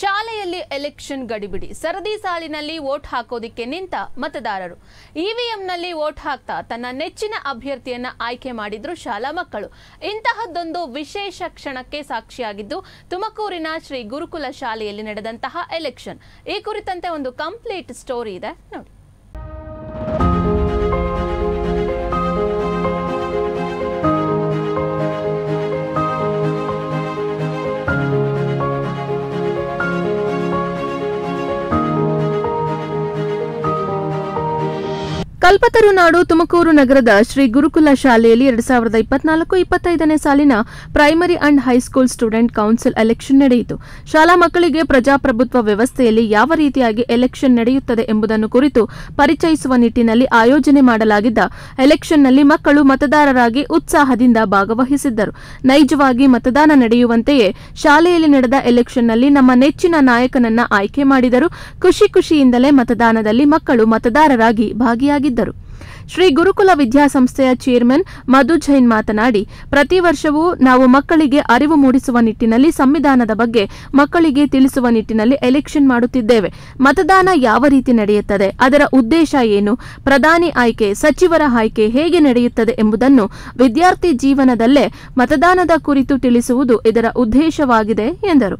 ಶಾಲೆಯಲ್ಲಿ ಎಲೆಕ್ಷನ್ ಗಡಿಬಿಡಿ ಸರದಿ ಸಾಲಿನಲ್ಲಿ ವೋಟ್ ಹಾಕೋದಿಕ್ಕೆ ನಿಂತ ಮತದಾರರು ಇವಿಎಂನಲ್ಲಿ ವೋಟ್ ಹಾಕ್ತಾ ತನ್ನ ನೆಚ್ಚಿನ ಅಭ್ಯರ್ಥಿಯನ್ನ ಆಯ್ಕೆ ಮಾಡಿದ್ರು ಶಾಲಾ ಮಕ್ಕಳು ಇಂತಹದ್ದೊಂದು ವಿಶೇಷ ಕ್ಷಣಕ್ಕೆ ಸಾಕ್ಷಿಯಾಗಿದ್ದು ತುಮಕೂರಿನ ಶ್ರೀ ಗುರುಕುಲ ಶಾಲೆಯಲ್ಲಿ ನಡೆದಂತಹ ಎಲೆಕ್ಷನ್ ಈ ಕುರಿತಂತೆ ಒಂದು ಕಂಪ್ಲೀಟ್ ಸ್ಟೋರಿ ಇದೆ ನೋಡಿ ಕಲ್ಪತರು ನಾಡು ತುಮಕೂರು ನಗರದ ಶ್ರೀ ಗುರುಕುಲ ಶಾಲೆಯಲ್ಲಿ ಎರಡ್ ಸಾವಿರದ ಇಪ್ಪತ್ನಾಲ್ಕು ಇಪ್ಪತ್ತೈದನೇ ಸಾಲಿನ primary and high school student council election ನಡೆಯಿತು ಶಾಲಾ ಮಕ್ಕಳಿಗೆ ಪ್ರಜಾಪ್ರಭುತ್ವ ವ್ಯವಸ್ಥೆಯಲ್ಲಿ ಯಾವ ರೀತಿಯಾಗಿ ಎಲೆಕ್ಷನ್ ನಡೆಯುತ್ತದೆ ಎಂಬುದನ್ನು ಕುರಿತು ಪರಿಚಯಿಸುವ ನಿಟ್ಟಿನಲ್ಲಿ ಆಯೋಜನೆ ಮಾಡಲಾಗಿದ್ದ ಎಲೆಕ್ಷನ್ನಲ್ಲಿ ಮಕ್ಕಳು ಮತದಾರರಾಗಿ ಉತ್ಸಾಹದಿಂದ ಭಾಗವಹಿಸಿದ್ದರು ನೈಜವಾಗಿ ಮತದಾನ ನಡೆಯುವಂತೆಯೇ ಶಾಲೆಯಲ್ಲಿ ನಡೆದ ಎಲೆಕ್ಷನ್ನಲ್ಲಿ ನಮ್ಮ ನೆಚ್ಚಿನ ನಾಯಕನನ್ನ ಆಯ್ಕೆ ಮಾಡಿದರು ಖುಷಿ ಖುಷಿಯಿಂದಲೇ ಮತದಾನದಲ್ಲಿ ಮಕ್ಕಳು ಮತದಾರರಾಗಿ ಭಾಗಿಯಾಗಿ ಭಾಗಿಯಾಗಿದ್ದರು ಶ್ರೀ ಗುರುಕುಲ ವಿದ್ಯಾಸಂಸ್ಥೆಯ ಚೇರ್ಮನ್ ಮಧು ಜೈನ್ ಮಾತನಾಡಿ ಪ್ರತಿ ವರ್ಷವೂ ನಾವು ಮಕ್ಕಳಿಗೆ ಅರಿವು ಮೂಡಿಸುವ ನಿಟ್ಟಿನಲ್ಲಿ ಸಂವಿಧಾನದ ಬಗ್ಗೆ ಮಕ್ಕಳಿಗೆ ತಿಳಿಸುವ ನಿಟ್ಟಿನಲ್ಲಿ ಎಲೆಕ್ಷನ್ ಮಾಡುತ್ತಿದ್ದೇವೆ ಮತದಾನ ಯಾವ ರೀತಿ ನಡೆಯುತ್ತದೆ ಅದರ ಉದ್ದೇಶ ಏನು ಪ್ರಧಾನಿ ಆಯ್ಕೆ ಸಚಿವರ ಆಯ್ಕೆ ಹೇಗೆ ನಡೆಯುತ್ತದೆ ಎಂಬುದನ್ನು ವಿದ್ಯಾರ್ಥಿ ಜೀವನದಲ್ಲೇ ಮತದಾನದ ಕುರಿತು ತಿಳಿಸುವುದು ಇದರ ಉದ್ದೇಶವಾಗಿದೆ ಎಂದರು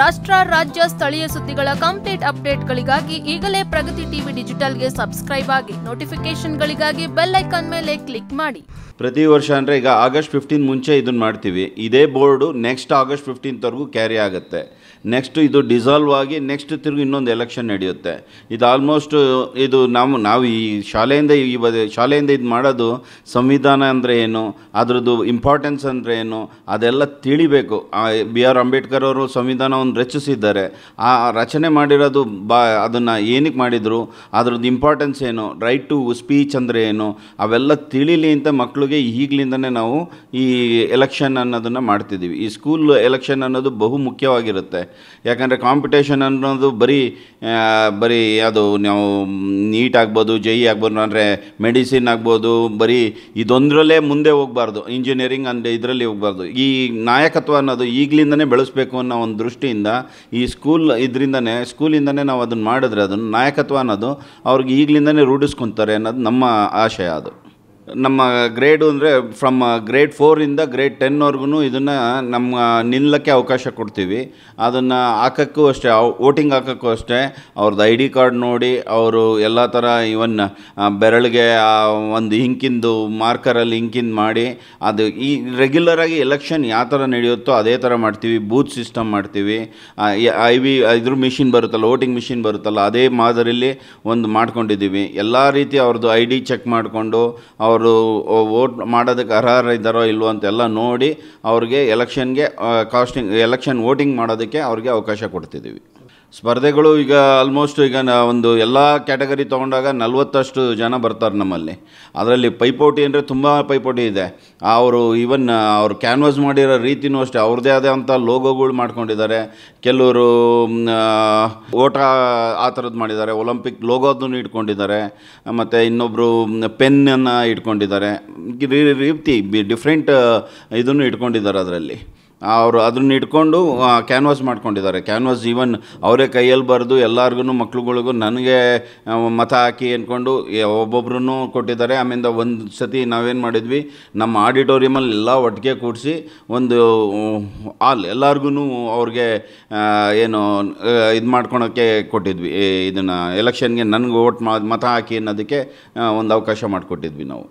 ರಾಷ್ಟ್ರ ರಾಜ್ಯ ಸ್ಥಳೀಯ ಸುದ್ದಿಗಳ ಕಂಪ್ಲೀಟ್ ಅಪ್ಡೇಟ್ಗಳಿಗಾಗಿ ಈಗಲೇ ಪ್ರಗತಿ ಟಿವಿ ಡಿಜಿಟಲ್ಗೆ ಸಬ್ಸ್ಕ್ರೈಬ್ ಆಗಿ ನೋಟಿಫಿಕೇಶನ್ಗಳಿಗಾಗಿ ಬೆಲ್ ಐಕಾನ್ ಮೇಲೆ ಕ್ಲಿಕ್ ಮಾಡಿ ಪ್ರತಿ ವರ್ಷ ಅಂದರೆ ಈಗ ಆಗಸ್ಟ್ ಫಿಫ್ಟೀನ್ ಮುಂಚೆ ಇದನ್ನು ಮಾಡ್ತೀವಿ ಇದೇ ಬೋರ್ಡು ನೆಕ್ಸ್ಟ್ ಆಗಸ್ಟ್ ಫಿಫ್ಟೀನ್ತ್ವರೆಗೂ ಕ್ಯಾರಿ ಆಗುತ್ತೆ ನೆಕ್ಸ್ಟ್ ಇದು ಡಿಸಾಲ್ವ್ ಆಗಿ ನೆಕ್ಸ್ಟ್ ತಿರುಗಿ ಇನ್ನೊಂದು ಎಲೆಕ್ಷನ್ ನಡೆಯುತ್ತೆ ಇದು ಆಲ್ಮೋಸ್ಟ್ ಇದು ನಾವು ನಾವು ಈ ಶಾಲೆಯಿಂದ ಈ ಶಾಲೆಯಿಂದ ಇದು ಮಾಡೋದು ಸಂವಿಧಾನ ಅಂದರೆ ಏನು ಅದರದ್ದು ಇಂಪಾರ್ಟೆನ್ಸ್ ಅಂದರೆ ಏನು ಅದೆಲ್ಲ ತಿಳಿಬೇಕು ಬಿ ಆರ್ ಅಂಬೇಡ್ಕರ್ ಅವರು ಸಂವಿಧಾನವನ್ನು ರಚಿಸಿದ್ದಾರೆ ಆ ರಚನೆ ಮಾಡಿರೋದು ಬಾ ಅದನ್ನು ಏನಕ್ಕೆ ಮಾಡಿದರು ಅದರದ್ದು ಇಂಪಾರ್ಟೆನ್ಸ್ ಏನು ರೈಟ್ ಟು ಸ್ಪೀಚ್ ಅಂದರೆ ಏನು ಅವೆಲ್ಲ ತಿಳಿಲಿ ಅಂತ ಮಕ್ಕಳು ಸ್ಕೂಲ್ಗೆ ಈಗಲಿಂದನೇ ನಾವು ಈ ಎಲೆಕ್ಷನ್ ಅನ್ನೋದನ್ನು ಮಾಡ್ತಿದ್ದೀವಿ ಈ ಸ್ಕೂಲ್ ಎಲೆಕ್ಷನ್ ಅನ್ನೋದು ಬಹು ಮುಖ್ಯವಾಗಿರುತ್ತೆ ಯಾಕಂದರೆ ಕಾಂಪಿಟೇಷನ್ ಅನ್ನೋದು ಬರೀ ಬರೀ ಅದು ನಾವು ನೀಟ್ ಆಗ್ಬೋದು ಜೈ e ಆಗ್ಬೋದು ಅಂದರೆ ಮೆಡಿಸಿನ್ ಆಗ್ಬೋದು ಬರೀ ಇದೊಂದರಲ್ಲೇ ಮುಂದೆ ಹೋಗಬಾರ್ದು ಇಂಜಿನಿಯರಿಂಗ್ ಅಂದರೆ ಇದರಲ್ಲಿ ಹೋಗಬಾರ್ದು ಈ ನಾಯಕತ್ವ ಅನ್ನೋದು ಈಗಲಿಂದನೇ ಬೆಳೆಸಬೇಕು ಅನ್ನೋ ಒಂದು ದೃಷ್ಟಿಯಿಂದ ಈ ಸ್ಕೂಲ್ ಇದರಿಂದನೇ ಸ್ಕೂಲಿಂದನೇ ನಾವು ಅದನ್ನು ಮಾಡಿದ್ರೆ ಅದನ್ನು ನಾಯಕತ್ವ ಅನ್ನೋದು ಅವ್ರಿಗೆ ಈಗಲಿಂದನೇ ರೂಢಿಸ್ಕೊತಾರೆ ಅನ್ನೋದು ನಮ್ಮ ಆಶಯ ಅದು ನಮ್ಮ ಗ್ರೇಡು ಅಂದರೆ ಫ್ರಮ್ ಗ್ರೇಡ್ ಫೋರಿಂದ ಗ್ರೇಡ್ ಟೆನ್ವರೆಗೂ ಇದನ್ನು ನಮ್ಮ ನಿಲ್ಲಕ್ಕೆ ಅವಕಾಶ ಕೊಡ್ತೀವಿ ಅದನ್ನು ಹಾಕೋಕ್ಕೂ ಅಷ್ಟೇ ವೋಟಿಂಗ್ ಹಾಕೋಕ್ಕೂ ಅಷ್ಟೇ ಅವ್ರದ್ದು ಐ ಡಿ ಕಾರ್ಡ್ ನೋಡಿ ಅವರು ಎಲ್ಲ ಥರ ಇವನ್ ಬೆರಳಿಗೆ ಒಂದು ಹಿಂಕಿಂದು ಮಾರ್ಕರಲ್ಲಿ ಹಿಂಕಿಂದು ಮಾಡಿ ಅದು ಈ ರೆಗ್ಯುಲರಾಗಿ ಎಲೆಕ್ಷನ್ ಯಾವ ಥರ ನಡೆಯುತ್ತೋ ಅದೇ ಥರ ಮಾಡ್ತೀವಿ ಬೂತ್ ಸಿಸ್ಟಮ್ ಮಾಡ್ತೀವಿ ಐ ವಿ ಇದ್ರ ಮಿಷಿನ್ ಬರುತ್ತಲ್ಲ ವೋಟಿಂಗ್ ಮಿಷಿನ್ ಬರುತ್ತಲ್ಲ ಅದೇ ಮಾದರಿಯಲ್ಲಿ ಒಂದು ಮಾಡ್ಕೊಂಡಿದ್ದೀವಿ ಎಲ್ಲ ರೀತಿ ಅವ್ರದ್ದು ಐ ಡಿ ಚೆಕ್ ಮಾಡಿಕೊಂಡು ಅವ್ರ ಅವರು ವೋಟ್ ಮಾಡೋದಕ್ಕೆ ಅರ್ಹರಿದ್ದಾರೋ ಇಲ್ವೋ ಅಂತೆಲ್ಲ ನೋಡಿ ಅವ್ರಿಗೆ ಎಲೆಕ್ಷನ್ಗೆ ಕಾಸ್ಟಿಂಗ್ ಎಲೆಕ್ಷನ್ ವೋಟಿಂಗ್ ಮಾಡೋದಕ್ಕೆ ಅವ್ರಿಗೆ ಅವಕಾಶ ಕೊಡ್ತಿದ್ದೀವಿ ಸ್ಪರ್ಧೆಗಳು ಈಗ ಆಲ್ಮೋಸ್ಟ್ ಈಗ ಒಂದು ಎಲ್ಲ ಕ್ಯಾಟಗರಿ ತೊಗೊಂಡಾಗ ನಲ್ವತ್ತಷ್ಟು ಜನ ಬರ್ತಾರೆ ನಮ್ಮಲ್ಲಿ ಅದರಲ್ಲಿ ಪೈಪೋಟಿ ಅಂದರೆ ತುಂಬ ಪೈಪೋಟಿ ಇದೆ ಅವರು ಈವನ್ ಅವರು ಕ್ಯಾನ್ವಾಸ್ ಮಾಡಿರೋ ರೀತಿಯೂ ಅಷ್ಟೇ ಅವ್ರದ್ದೇ ಆದಂಥ ಲೋಗೋಗಳು ಮಾಡ್ಕೊಂಡಿದ್ದಾರೆ ಕೆಲವರು ಓಟ ಆ ಥರದ್ದು ಮಾಡಿದ್ದಾರೆ ಒಲಿಂಪಿಕ್ ಲೋಗೋದನ್ನು ಇಟ್ಕೊಂಡಿದ್ದಾರೆ ಮತ್ತು ಇನ್ನೊಬ್ಬರು ಪೆನ್ನನ್ನು ಇಟ್ಕೊಂಡಿದ್ದಾರೆ ರೀತಿ ಡಿಫ್ರೆಂಟ್ ಇದನ್ನು ಇಟ್ಕೊಂಡಿದ್ದಾರೆ ಅದರಲ್ಲಿ ಅವರು ಅದನ್ನ ಇಟ್ಕೊಂಡು ಕ್ಯಾನ್ವಾಸ್ ಮಾಡ್ಕೊಂಡಿದ್ದಾರೆ ಕ್ಯಾನ್ವಾಸ್ ಈವನ್ ಅವರೇ ಕೈಯಲ್ಲಿ ಬರೆದು ಎಲ್ಲರಿಗೂ ಮಕ್ಳುಗಳಿಗೂ ನನಗೆ ಮತ ಹಾಕಿ ಅಂದ್ಕೊಂಡು ಒಬ್ಬೊಬ್ರು ಕೊಟ್ಟಿದ್ದಾರೆ ಆಮೇಲೆ ಒಂದು ಸತಿ ನಾವೇನು ಮಾಡಿದ್ವಿ ನಮ್ಮ ಆಡಿಟೋರಿಯಮಲ್ಲಿ ಎಲ್ಲ ಒಟ್ಟಿಗೆ ಕೂಡಿಸಿ ಒಂದು ಆಲ್ ಎಲ್ಲರಿಗೂ ಅವ್ರಿಗೆ ಏನು ಇದು ಮಾಡ್ಕೊಳೋಕ್ಕೆ ಕೊಟ್ಟಿದ್ವಿ ಇದನ್ನು ಎಲೆಕ್ಷನ್ಗೆ ನನಗೆ ಓಟ್ ಮತ ಹಾಕಿ ಅನ್ನೋದಕ್ಕೆ ಒಂದು ಅವಕಾಶ ಮಾಡಿಕೊಟ್ಟಿದ್ವಿ ನಾವು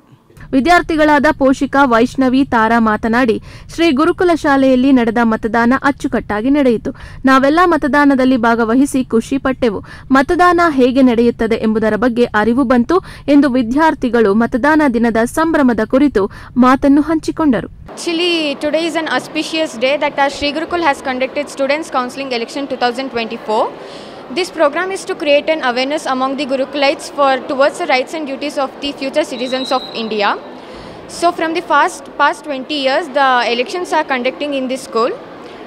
ವಿದ್ಯಾರ್ಥಿಗಳಾದ ಪೋಷಿಕ ವೈಷ್ಣವಿ ತಾರಾ ಮಾತನಾಡಿ ಶ್ರೀ ಗುರುಕುಲ ಶಾಲೆಯಲ್ಲಿ ನಡೆದ ಮತದಾನ ಅಚ್ಚುಕಟ್ಟಾಗಿ ನಡೆಯಿತು ನಾವೆಲ್ಲ ಮತದಾನದಲ್ಲಿ ಭಾಗವಹಿಸಿ ಖುಷಿ ಪಟ್ಟೆವು ಮತದಾನ ಹೇಗೆ ನಡೆಯುತ್ತದೆ ಎಂಬುದರ ಬಗ್ಗೆ ಅರಿವು ಬಂತು ಎಂದು ವಿದ್ಯಾರ್ಥಿಗಳು ಮತದಾನ ದಿನದ ಸಂಭ್ರಮದ ಕುರಿತು ಮಾತನ್ನು ಹಂಚಿಕೊಂಡರು Actually, today is an auspicious day that our conducted Gurukul has conducted Students Counselling Election 2024. This program is to create an awareness among the Gurukulites for towards the rights and duties of the future citizens of India. So from the past, past 20 years, the elections are conducting in this school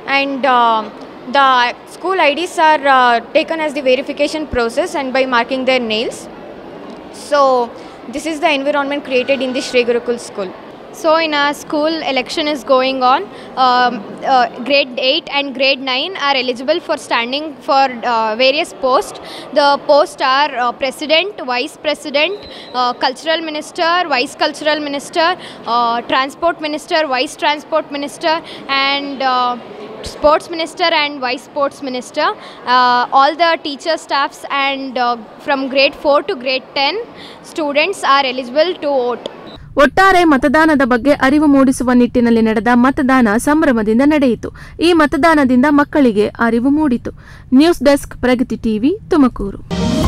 and uh, the school IDs are uh, taken as the verification process and by marking their nails. So this is the environment created in the Sri Gurukul school. So in our school, election is going on. Um, uh, grade 8 and grade 9 are eligible for standing for uh, various posts. The posts are uh, President, Vice President, uh, Cultural Minister, Vice Cultural Minister, uh, Transport Minister, Vice Transport Minister and uh, sports minister and vice sports minister uh, all the teacher staffs and uh, from grade 4 to grade 10 students are eligible to vote ಒಟ್ಟಾರೆ ಮತದಾನದ ಬಗ್ಗೆ ಅರಿವು ಮೂಡಿಸುವ ನಿಟ್ಟಿನಲ್ಲಿ ನಡೆದ ಮತದಾನ ಸಂಭ್ರಮದಿಂದ ನಡೆಯಿತು ಈ ಮತದಾನದಿಂದ ಮಕ್ಕಳಿಗೆ ಅರಿವು ಮೂಡಿತು news desk Pragati TV Tumakuru